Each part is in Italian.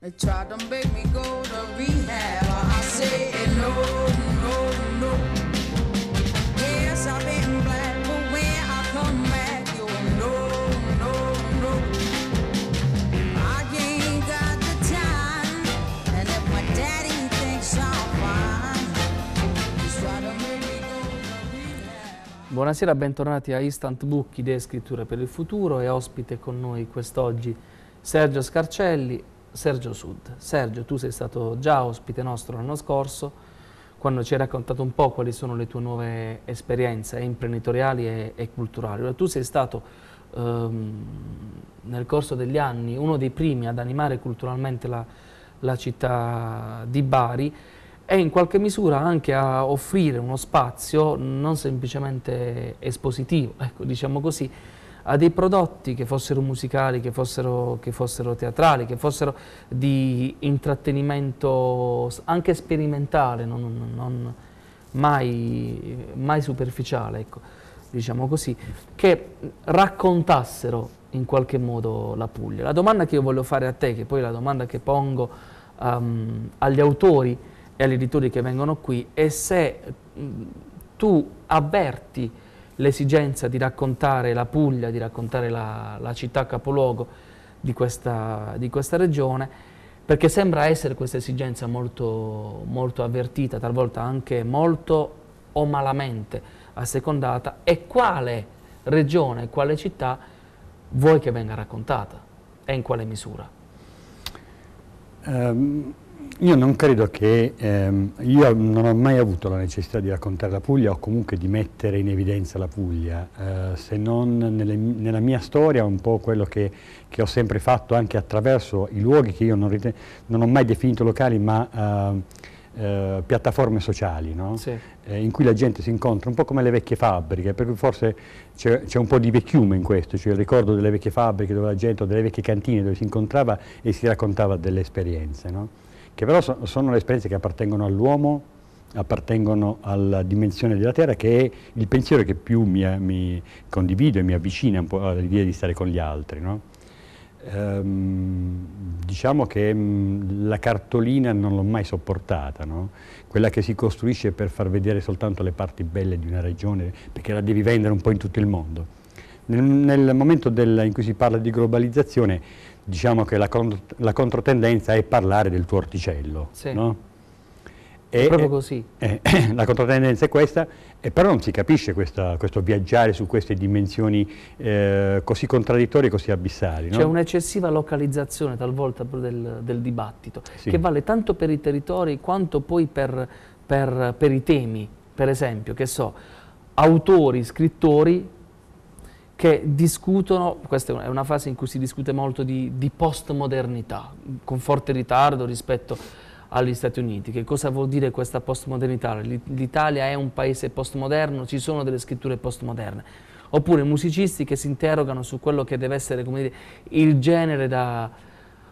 They tried to make me go to rehab. I said no, no, no. Yes, I've been black, but when I come back, you'll know, no, no. I ain't got the time, and if my daddy thinks I'm fine, he's trying to make me go to rehab. Buonasera, bentornati a Instant Book, idee e scrittura per il futuro e ospite con noi quest'oggi Sergio Scarcelli, Sergio Sud. Sergio, tu sei stato già ospite nostro l'anno scorso quando ci hai raccontato un po' quali sono le tue nuove esperienze imprenditoriali e, e culturali. Tu sei stato ehm, nel corso degli anni uno dei primi ad animare culturalmente la, la città di Bari e in qualche misura anche a offrire uno spazio non semplicemente espositivo, ecco, diciamo così, a dei prodotti che fossero musicali, che fossero, che fossero teatrali, che fossero di intrattenimento anche sperimentale, non, non mai, mai, superficiale, ecco, diciamo così, che raccontassero in qualche modo la Puglia. La domanda che io voglio fare a te, che poi è la domanda che pongo um, agli autori e agli editori che vengono qui, è se mh, tu avverti l'esigenza di raccontare la Puglia, di raccontare la, la città capoluogo di questa, di questa, regione, perché sembra essere questa esigenza molto, molto avvertita, talvolta anche molto o malamente assecondata, e quale regione, quale città vuoi che venga raccontata e in quale misura? Um. Io non credo che, ehm, io non ho mai avuto la necessità di raccontare la Puglia o comunque di mettere in evidenza la Puglia, eh, se non nelle, nella mia storia un po' quello che, che, ho sempre fatto anche attraverso i luoghi che io non, riten- non ho mai definito locali ma eh, eh, piattaforme sociali, no? sì. Eh, in cui la gente si incontra un po' come le vecchie fabbriche, perché forse c'è, c'è un po' di vecchiume in questo, cioè il ricordo delle vecchie fabbriche dove la gente, o delle vecchie cantine dove si incontrava e si raccontava delle esperienze. No? che però so, sono le esperienze che appartengono all'uomo, appartengono alla dimensione della Terra, che è il pensiero che più mi, mi condivido e mi avvicina un po' all'idea di stare con gli altri. No? Ehm, diciamo che mh, mm, la cartolina non l'ho mai sopportata, no? quella che si costruisce per far vedere soltanto le parti belle di una regione, perché la devi vendere un po' in tutto il mondo. Nel, nel momento del, in cui si parla di globalizzazione, diciamo che la, la controtendenza è parlare del tuo orticello. Sì. No? E, proprio eh, così. Eh, la controtendenza è questa, eh, però non si capisce questa, questo viaggiare su queste dimensioni eh, così contraddittorie, così abissali. C'è no? un'eccessiva localizzazione talvolta del, del dibattito, sì. che vale tanto per i territori quanto poi per, per, per i temi. Per esempio, che so, autori, scrittori che discutono, questa è una fase in cui si discute molto di, di postmodernità, con forte ritardo rispetto agli Stati Uniti. Che cosa vuol dire questa postmodernità? L'Italia è un paese postmoderno, ci sono delle scritture postmoderne. Oppure musicisti che si interrogano su quello che deve essere dire, il genere da,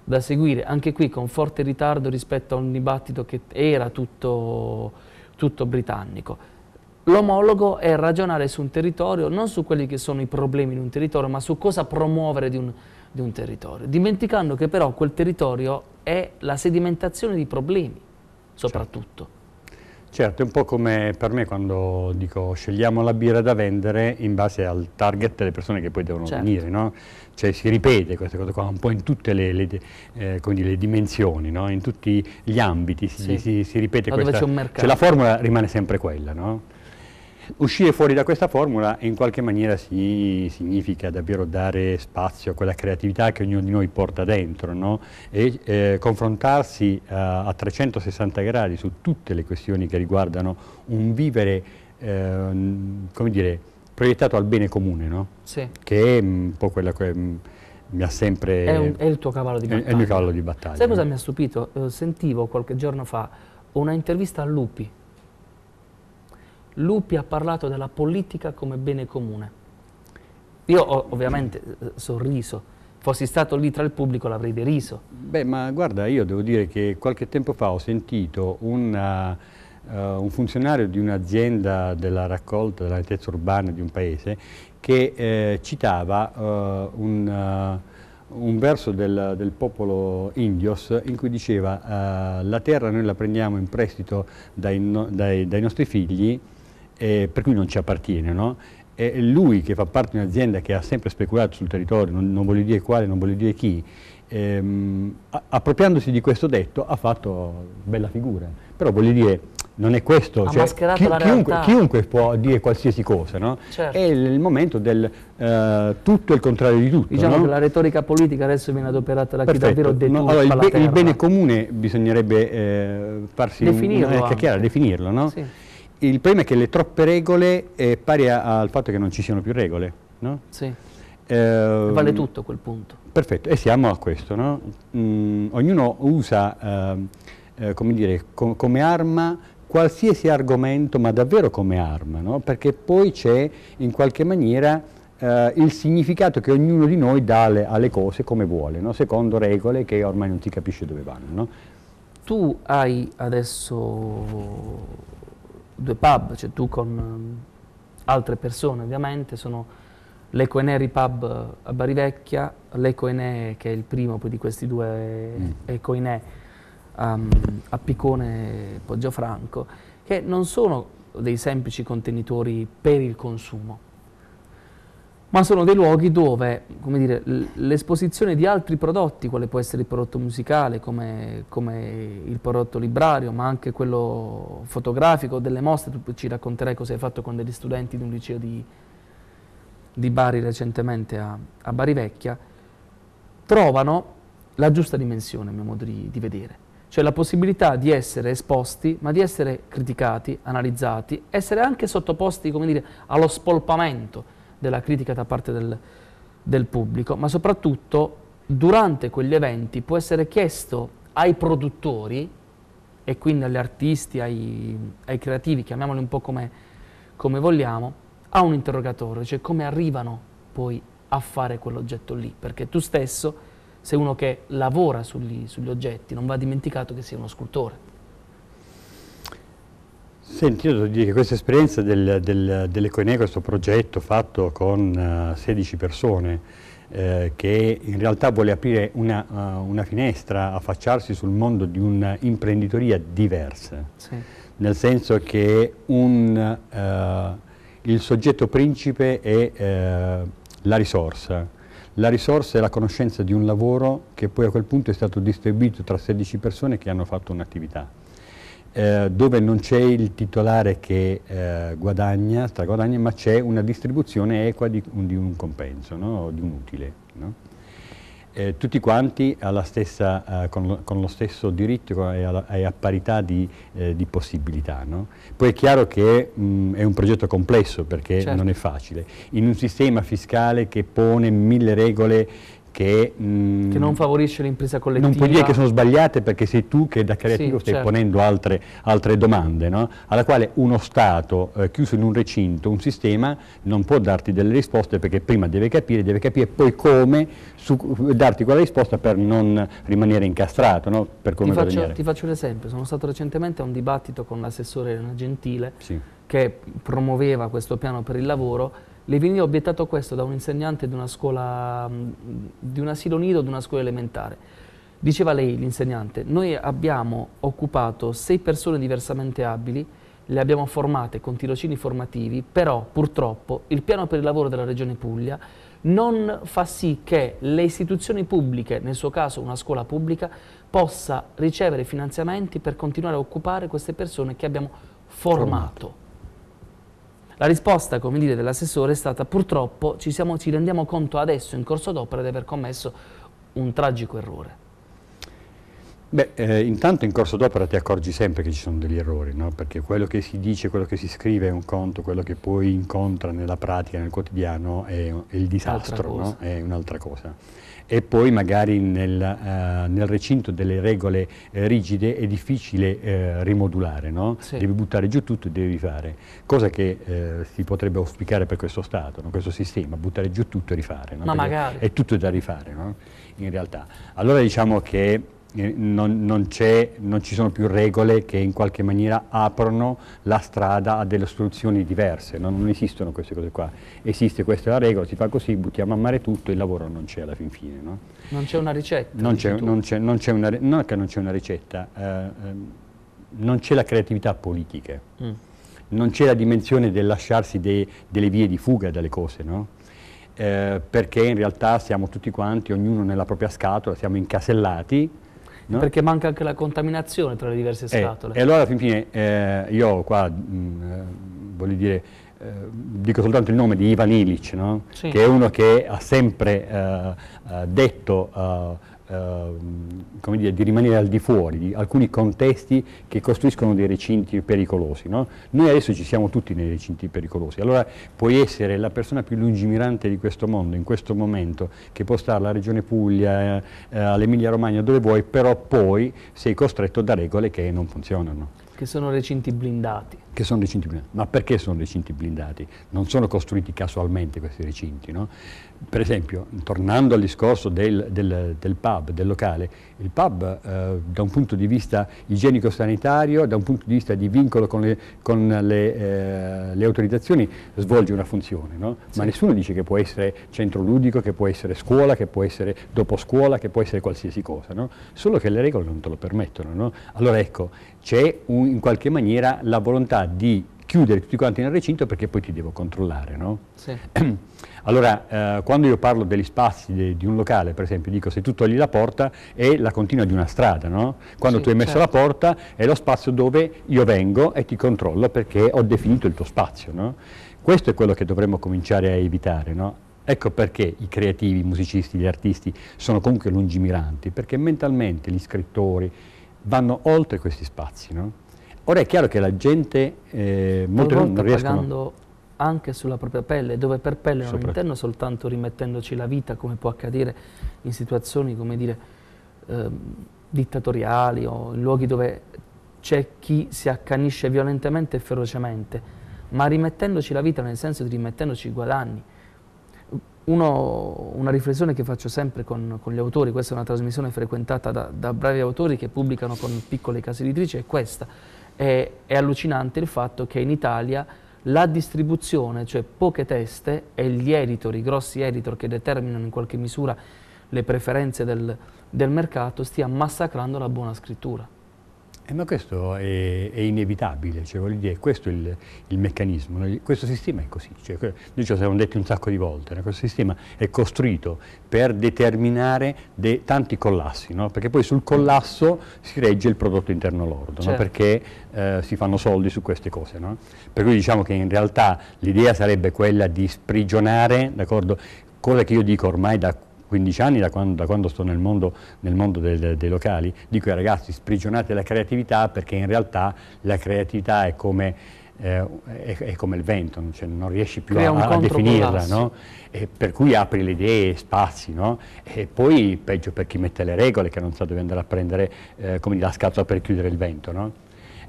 da, seguire, anche qui con forte ritardo rispetto a un dibattito che era tutto, tutto britannico. L'omologo è ragionare su un territorio, non su quelli che sono i problemi di un territorio, ma su cosa promuovere di un, di un territorio, dimenticando che però quel territorio è la sedimentazione di problemi, soprattutto. Certo, è un po' come per me quando dico scegliamo la birra da vendere in base al target delle persone che poi devono certo. venire, no? Cioè si ripete questa cosa qua un po' in tutte le, le, eh, dire, le dimensioni, no? in tutti gli ambiti si, sì. si, si ripete Ma questa... C'è cioè, la formula rimane sempre quella, no? Uscire fuori da questa formula in qualche maniera si, significa davvero dare spazio a quella creatività che ognuno di noi porta dentro no? e eh, confrontarsi eh, a 360 gradi su tutte le questioni che riguardano un vivere, eh, come dire, proiettato al bene comune, no? sì. che è mm, un po' quella che mm, mi ha sempre... È, un, è, il tuo cavallo di battaglia. È il mio cavallo di battaglia. Sai cosa mi ha stupito? Eh, sentivo qualche giorno fa una intervista a Lupi, Lupi ha parlato della politica come bene comune. Io ho ovviamente eh, sorriso, fossi stato lì tra il pubblico l'avrei deriso. Beh, ma guarda, io devo dire che qualche tempo fa ho sentito una, uh, un funzionario di un'azienda della raccolta della ricchezza urbana di un paese che eh, citava uh, un... Uh, un verso del, del, popolo indios in cui diceva uh, la terra noi la prendiamo in prestito dai, no, dai, dai nostri figli eh, per cui non ci appartiene. No? E lui che fa parte di un'azienda che ha sempre speculato sul territorio, non, non voglio dire quale, non voglio dire chi, ehm, appropriandosi di questo detto ha fatto bella figura, però voglio dire non è questo, cioè, chi, chiunque, chiunque, può dire qualsiasi cosa, no? certo. è il momento del eh, tutto il contrario di tutto. Diciamo no? che la retorica politica adesso viene adoperata da Perfetto. chi davvero deturpa no, allora, il, be il, bene comune bisognerebbe eh, farsi definirlo, un, eh, chiacchierare, definirlo, no? sì il problema è che le troppe regole è eh, pari a, al fatto che non ci siano più regole, no? Sì. Eh, vale tutto a quel punto. Perfetto, e siamo a questo, no? Mm, ognuno usa, ehm, eh, come dire, com come arma qualsiasi argomento, ma davvero come arma, no? Perché poi c'è in qualche maniera... Uh, il significato che ognuno di noi dà alle, alle cose come vuole, no? secondo regole che ormai non si capisce dove vanno. No? Tu hai adesso due pub, cioè tu con ehm, altre persone ovviamente, sono l'Eco Enè Ripub eh, a Barivecchia, l'Eco Enè che è il primo poi di questi due mm. Eco Enè um, a Piccone Poggiofranco, che non sono dei semplici contenitori per il consumo, ma sono dei luoghi dove dire, l'esposizione di altri prodotti, quale può essere il prodotto musicale, come, come, il prodotto librario, ma anche quello fotografico, delle mostre, tu ci racconterai cosa hai fatto con degli studenti di un liceo di, di Bari recentemente a, a Bari Vecchia, trovano la giusta dimensione, a mio modo di, di vedere cioè la possibilità di essere esposti, ma di essere criticati, analizzati, essere anche sottoposti, come dire, allo spolpamento, della critica da parte del, del pubblico, ma soprattutto durante quegli eventi può essere chiesto ai produttori e quindi agli artisti, ai, ai creativi, chiamiamoli un po' come, come vogliamo, a un interrogatorio, cioè come arrivano poi a fare quell'oggetto lì, perché tu stesso sei uno che lavora sugli, sugli oggetti, non va dimenticato che sei uno scultore. Senti, io devo dire che questa esperienza del, del, dell'Ecoenea, questo progetto fatto con uh, eh, 16 persone, eh, che in realtà vuole aprire una, uh, una, finestra, affacciarsi sul mondo di un'imprenditoria diversa, sì. nel senso che un, uh, il soggetto principe è la risorsa, la risorsa è la conoscenza di un lavoro che poi a quel punto è stato distribuito tra 16 persone che hanno fatto un'attività. Eh, dove non c'è il titolare che eh, guadagna, straguadagna, ma c'è una distribuzione equa di un, di un compenso, no? di un utile. No? Eh, tutti quanti stessa, eh, con, lo, con, lo, stesso diritto e, alla, e a parità di, eh, di possibilità. No? Poi è chiaro che mh, mm, è un progetto complesso perché certo. non è facile. In un sistema fiscale che pone mille regole che, mh, mm, che, non favorisce l'impresa collettiva. Non puoi dire che sono sbagliate perché sei tu che da creativo sì, stai certo. ponendo altre, altre domande, no? alla quale uno Stato eh, chiuso in un recinto, un sistema, non può darti delle risposte perché prima deve capire, deve capire poi come su, darti quella risposta per non rimanere incastrato, no? per come ti faccio, ti faccio un esempio, sono stato recentemente a un dibattito con l'assessore Gentile sì. che promuoveva questo piano per il lavoro le veniva obiettato questo da un insegnante di una scuola, mm, di un asilo nido, di una scuola elementare. Diceva lei, l'insegnante, noi abbiamo occupato sei persone diversamente abili, le abbiamo formate con tirocini formativi, però purtroppo il piano per il lavoro della Regione Puglia non fa sì che le istituzioni pubbliche, nel suo caso una scuola pubblica, possa ricevere finanziamenti per continuare a occupare queste persone che abbiamo formato. formato. La risposta, come dire, dell'assessore è stata purtroppo ci, siamo, ci rendiamo conto adesso in corso d'opera di aver commesso un tragico errore. Beh, eh, intanto in corso d'opera ti accorgi sempre che ci sono degli errori, no? perché quello che si dice, quello che si scrive è un conto, quello che poi incontra nella pratica, nel quotidiano, è, è il disastro, no? è un'altra cosa. E poi magari nel, eh, nel recinto delle regole eh, rigide è difficile eh, rimodulare, no? sì. devi buttare giù tutto e devi fare, cosa che eh, si potrebbe auspicare per questo Stato, questo sistema, buttare giù tutto e rifare, Ma magari. è tutto da rifare in realtà. Allora diciamo che eh, non, non, non, ci sono più regole che in qualche maniera aprono la strada a delle soluzioni diverse, no? non esistono queste cose qua, esiste questa è la regola, si fa così, buttiamo a mare tutto, il lavoro non c'è alla fin fine. No? Non c'è una ricetta? Non c'è, una, non che non c'è una ricetta, eh, ehm, non c'è la creatività politica, mm. non c'è la dimensione del lasciarsi de, delle vie di fuga dalle cose, no? eh, perché in realtà siamo tutti quanti, ognuno nella propria scatola, siamo incasellati No? Perché manca anche la contaminazione tra le diverse eh, scatole. e allora, alla fine, eh, io qua, mh, mm, eh, voglio dire, eh, dico soltanto il nome di Ivan Ilic, no? sì. che è uno che ha sempre eh, eh detto Ehm, come dire, di rimanere al di fuori di alcuni contesti che costruiscono dei recinti pericolosi. No? Noi adesso ci siamo tutti nei recinti pericolosi, allora puoi essere la persona più lungimirante di questo mondo in questo momento, che può stare alla Regione Puglia, eh, eh all'Emilia Romagna, dove vuoi, però poi sei costretto da regole che non funzionano. Che sono recinti blindati. Che sono recinti blindati. Ma perché sono recinti blindati? Non sono costruiti casualmente questi recinti, no? Per esempio, tornando al discorso del, del, del pub, del locale, il pub eh, da un punto di vista igienico-sanitario, da un punto di vista di vincolo con le, con le, eh, le autorizzazioni, svolge una funzione, no? Ma sì. nessuno dice che può essere centro ludico, che può essere scuola, che può essere dopo scuola, che può essere qualsiasi cosa, no? Solo che le regole non te lo permettono, Allora ecco, c'è in qualche maniera la volontà di chiudere tutti quanti nel recinto perché poi ti devo controllare, no? Sì. Allora, eh, quando io parlo degli spazi de, di un locale, per esempio, dico se tu togli la porta è la continua di una strada, no? Quando sì, tu hai messo certo. la porta è lo spazio dove io vengo e ti controllo perché ho definito il tuo spazio, no? Questo è quello che dovremmo cominciare a evitare, no? Ecco perché i creativi, i musicisti, gli artisti sono comunque lungimiranti, perché mentalmente gli scrittori, vanno oltre questi spazi. No? Ora è chiaro che la gente eh, molte volte non riescono anche sulla propria pelle, dove per pelle non intendo soltanto rimettendoci la vita, come può accadere in situazioni, come dire, eh, dittatoriali o in luoghi dove c'è chi si accanisce violentemente e ferocemente, ma rimettendoci la vita nel senso di rimettendoci i guadagni, uno, una riflessione che faccio sempre con, con, gli autori, questa è una trasmissione frequentata da, da, bravi autori che pubblicano con piccole case editrici, è questa. È, è, allucinante il fatto che in Italia la distribuzione, cioè poche teste, e gli editor, i grossi editor che determinano in qualche misura le preferenze del, del mercato, stia massacrando la buona scrittura. Eh, ma questo è, è inevitabile, cioè, voglio dire, questo è il, il meccanismo, questo sistema è così, cioè, noi ce lo siamo detti un sacco di volte, no? questo sistema è costruito per determinare de, tanti collassi, no? perché poi sul collasso si regge il prodotto interno lordo, certo. perché eh, si fanno soldi su queste cose. Per cui diciamo che in realtà l'idea sarebbe quella di sprigionare, cosa che io dico ormai da 15 anni, da quando, da quando sto nel mondo, nel mondo del, dei locali, dico ai ragazzi sprigionate la creatività perché in realtà la creatività è come... Eh, è, è, come il vento, cioè non riesci più a, a, definirla, no? per cui apri le idee, spazi, no? e poi peggio per chi mette le regole che non sa dove andare a prendere eh, come la scatola per chiudere il vento. No?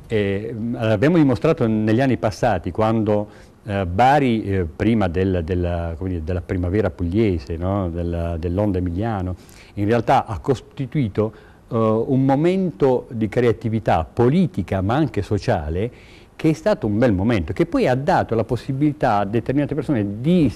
E, mm, abbiamo dimostrato negli anni passati quando eh, Bari eh, prima del, della, dire, della, primavera pugliese, no? dell'onda emiliano, in realtà ha costituito eh, un momento di creatività politica ma anche sociale che è stato un bel momento, che poi ha dato la possibilità a determinate persone di,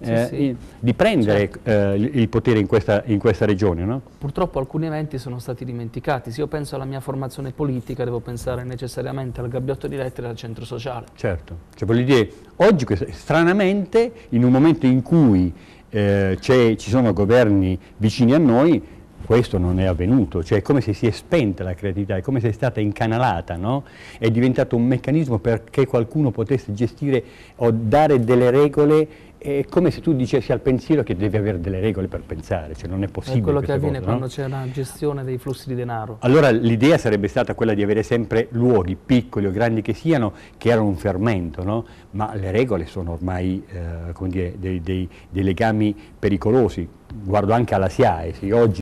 eh, sì, sì. di prendere certo. eh, il potere in questa, in questa regione. No? Purtroppo alcuni eventi sono stati dimenticati, se io penso alla mia formazione politica devo pensare necessariamente al gabbiotto di lettere e al centro sociale. Certo, cioè, voglio dire, oggi stranamente in un momento in cui eh, ci sono governi vicini a noi, questo non è avvenuto, cioè è come se si è spenta la creatività, è come se è stata incanalata, no? è diventato un meccanismo perché qualcuno potesse gestire o dare delle regole, è come se tu dicessi al pensiero che devi avere delle regole per pensare, cioè non è possibile. È quello che avviene cosa, quando no? c'è una gestione dei flussi di denaro. Allora l'idea sarebbe stata quella di avere sempre luoghi, piccoli o grandi che siano, che erano un fermento, no? ma le regole sono ormai eh, dire, dei, dei, dei legami pericolosi, guardo anche alla SIAE, oggi